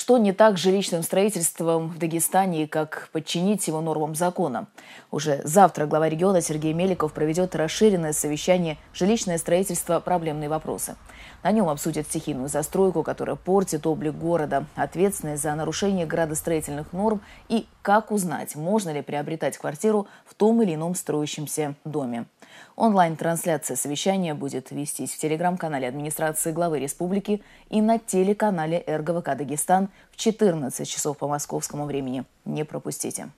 Что не так с жилищным строительством в Дагестане и как подчинить его нормам закона? Уже завтра глава региона Сергей Меликов проведет расширенное совещание «Жилищное строительство. Проблемные вопросы». На нем обсудят стихийную застройку, которая портит облик города, ответственность за нарушение градостроительных норм и как узнать, можно ли приобретать квартиру в том или ином строящемся доме. Онлайн-трансляция совещания будет вестись в телеграм-канале администрации главы республики и на телеканале РГВК «Дагестан» в 14 часов по московскому времени. Не пропустите.